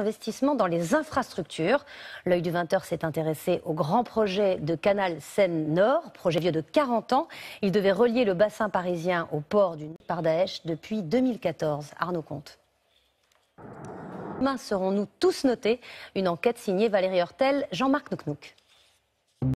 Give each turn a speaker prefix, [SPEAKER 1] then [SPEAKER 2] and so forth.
[SPEAKER 1] Investissement dans les infrastructures. L'œil du 20h s'est intéressé au grand projet de canal Seine-Nord, projet vieux de 40 ans. Il devait relier le bassin parisien au port du par Daesh depuis 2014. Arnaud Comte. Demain serons-nous tous notés Une enquête signée Valérie Hortel, Jean-Marc Nouknouk.